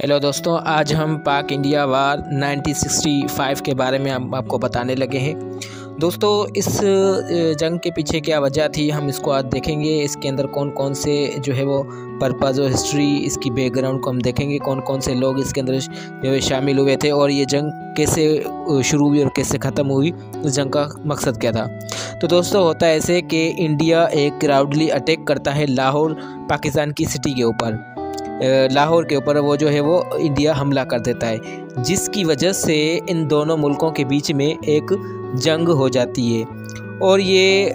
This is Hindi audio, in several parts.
हेलो दोस्तों आज हम पाक इंडिया वार 1965 के बारे में हम आपको बताने लगे हैं दोस्तों इस जंग के पीछे क्या वजह थी हम इसको आज देखेंगे इसके अंदर कौन कौन से जो है वो पर्पज़ और हिस्ट्री इसकी बैकग्राउंड को हम देखेंगे कौन कौन से लोग इसके अंदर जो है शामिल हुए थे और ये जंग कैसे शुरू हुई और कैसे ख़त्म हुई इस जंग का मकसद क्या था तो दोस्तों होता है ऐसे कि इंडिया एक क्राउडली अटैक करता है लाहौर पाकिस्तान की सिटी के ऊपर लाहौर के ऊपर वो जो है वो इंडिया हमला कर देता है जिसकी वजह से इन दोनों मुल्कों के बीच में एक जंग हो जाती है और ये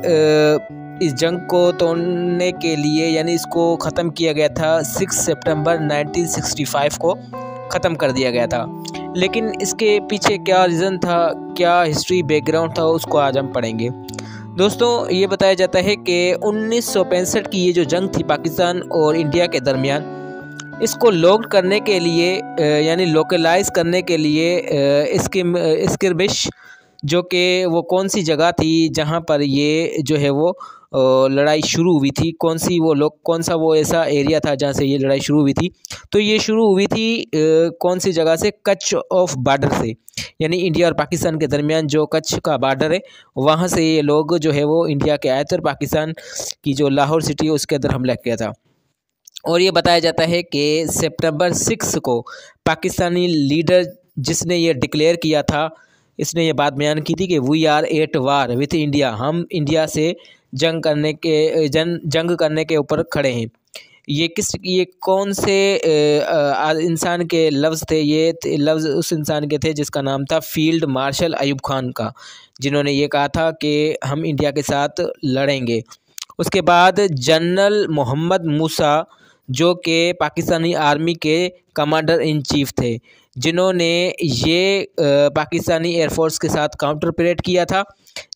इस जंग को तोड़ने के लिए यानी इसको ख़त्म किया गया था 6 सितंबर 1965 को ख़त्म कर दिया गया था लेकिन इसके पीछे क्या रीज़न था क्या हिस्ट्री बैकग्राउंड था उसको आज हम पढ़ेंगे दोस्तों ये बताया जाता है कि उन्नीस की ये जो जंग थी पाकिस्तान और इंडिया के दरमियान इसको लोग करने के लिए यानी लोकलाइज करने के लिए इसकी जो कि वो कौन सी जगह थी जहाँ पर ये जो है वो लड़ाई शुरू हुई थी कौन सी वो लोग कौन सा वो ऐसा एरिया था जहाँ से ये लड़ाई शुरू हुई थी तो ये शुरू हुई थी कौन सी जगह से कच ऑफ बॉर्डर से यानी इंडिया और पाकिस्तान के दरमियान जो कच्छ का बॉर्डर है वहाँ से ये लोग जो है वो इंडिया के आए थे और पाकिस्तान की जो लाहौर सिटी है उसके अंदर हमला किया था और ये बताया जाता है कि सितंबर सिक्स को पाकिस्तानी लीडर जिसने ये डिक्लेयर किया था इसने ये बात बयान की थी कि we are at war with India हम इंडिया से जंग करने के जन जंग करने के ऊपर खड़े हैं ये किस ये कौन से इंसान के लफ्ज़ थे ये लफ्ज़ उस इंसान के थे जिसका नाम था फील्ड मार्शल अयूब खान का जिन्होंने ये कहा था कि हम इंडिया के साथ लड़ेंगे उसके बाद जनरल मोहम्मद मूसा जो कि पाकिस्तानी आर्मी के कमांडर इन चीफ थे जिन्होंने ये पाकिस्तानी एयरफोर्स के साथ काउंटर परेड किया था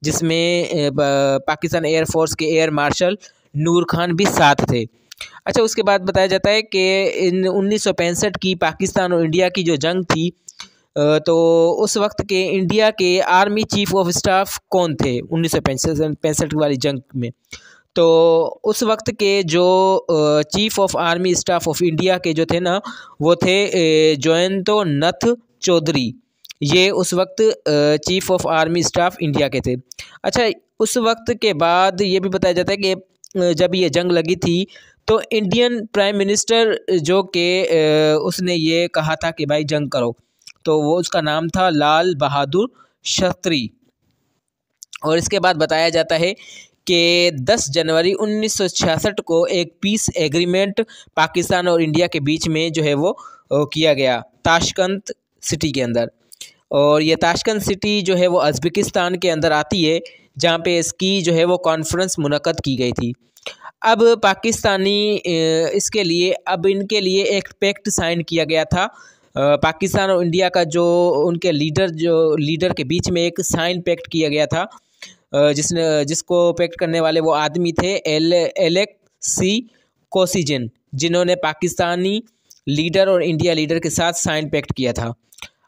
जिसमें पाकिस्तान एयरफोर्स के एयर मार्शल नूर खान भी साथ थे अच्छा उसके बाद बताया जाता है कि इन उन्नीस की पाकिस्तान और इंडिया की जो जंग थी तो उस वक्त के इंडिया के आर्मी चीफ ऑफ स्टाफ कौन थे उन्नीस सौ वाली जंग में तो उस वक्त के जो chief of army staff of India के जो थे ना वो थे जयंतो नथ चौधरी ये उस वक्त chief of army staff India के थे अच्छा उस वक्त के बाद ये भी बताया जाता है कि जब ये जंग लगी थी तो इंडियन प्राइम मिनिस्टर जो के उसने ये कहा था कि भाई जंग करो तो वो उसका नाम था लाल बहादुर शास्त्री और इसके बाद बताया जाता है के 10 जनवरी 1966 को एक पीस एग्रीमेंट पाकिस्तान और इंडिया के बीच में जो है वो किया गया ताशकंद सिटी के अंदर और ये ताशकंद सिटी जो है वो अजबकिस्तान के अंदर आती है जहाँ पे इसकी जो है वो कॉन्फ्रेंस मुनद की गई थी अब पाकिस्तानी इसके लिए अब इनके लिए एक पैक्ट साइन किया गया था पाकिस्तान और इंडिया का जो उनके लीडर जो लीडर के बीच में एक साइन पैक्ट किया गया था जिसने जिसको पैक्ट करने वाले वो आदमी थे एल एलेक सी कोसिजन जिन्होंने पाकिस्तानी लीडर और इंडिया लीडर के साथ साइन पैक्ट किया था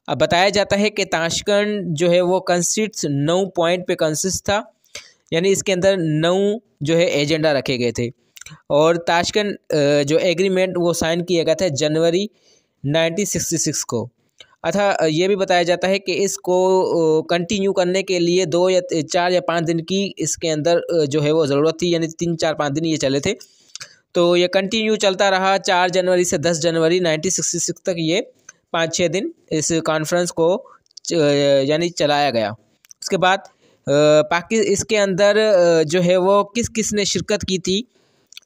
अब बताया जाता है कि ताशकंद जो है वो कंसिट्स नौ पॉइंट पे कंसिस्ट था यानी इसके अंदर नौ जो है एजेंडा रखे गए थे और ताशकंद जो एग्रीमेंट वो साइन किया गया था जनवरी 1966 को अतः ये भी बताया जाता है कि इसको कंटिन्यू करने के लिए दो या चार या पाँच दिन की इसके अंदर जो है वो ज़रूरत थी यानी तीन चार पाँच दिन ये चले थे तो ये कंटिन्यू चलता रहा चार जनवरी से दस जनवरी नाइनटीन सिक्सटी सिक्स तक ये पाँच छः दिन इस कॉन्फ्रेंस को यानी चलाया गया उसके बाद पाकि इसके अंदर जो है वो किस किस ने शिरकत की थी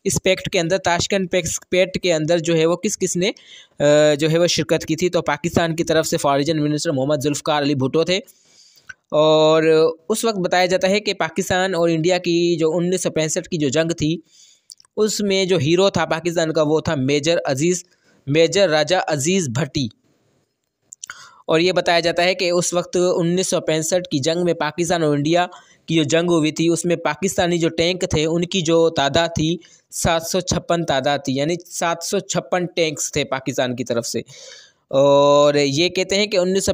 इस पैक्ट के अंदर ताशकंद पैक्ट के अंदर जो है वो किस किस ने जो है वो शिरकत की थी तो पाकिस्तान की तरफ से फॉरिजन मिनिस्टर मोहम्मद जुल्फ़ार अली भुटो थे और उस वक्त बताया जाता है कि पाकिस्तान और इंडिया की जो उन्नीस सौ पैंसठ की जो जंग थी उसमें जो हीरो था पाकिस्तान का वो था मेजर अजीज़ मेजर राजा अजीज़ भट्टी और ये बताया जाता है कि उस वक्त उन्नीस की जंग में पाकिस्तान और इंडिया की जो जंग हुई थी उसमें पाकिस्तानी जो टैंक थे उनकी जो तादाद थी सात सौ छप्पन तादाद थी यानी सात सौ छप्पन टैंक्स थे पाकिस्तान की तरफ से और ये कहते हैं कि उन्नीस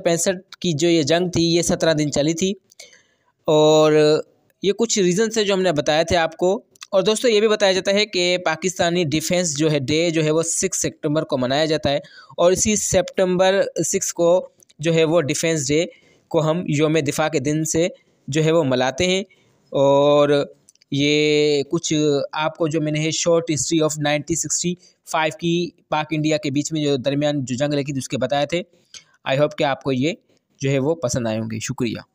की जो ये जंग थी ये सत्रह दिन चली थी और ये कुछ रीज़न से जो हमने बताए थे आपको और दोस्तों ये भी बताया जाता है कि पाकिस्तानी डिफेंस जो है डे जो है वो सिक्स सितंबर को मनाया जाता है और इसी सितंबर सिक्स को जो है वो डिफेंस डे को हम योम दिफा के दिन से जो है वो मनाते हैं और ये कुछ आपको जो मैंने short history of nineteen sixty five की पाक इंडिया के बीच में जो दरमियान जो जंग लगी थी उसके बताए थे आई होप कि आपको ये जो है वो पसंद आए होंगे शुक्रिया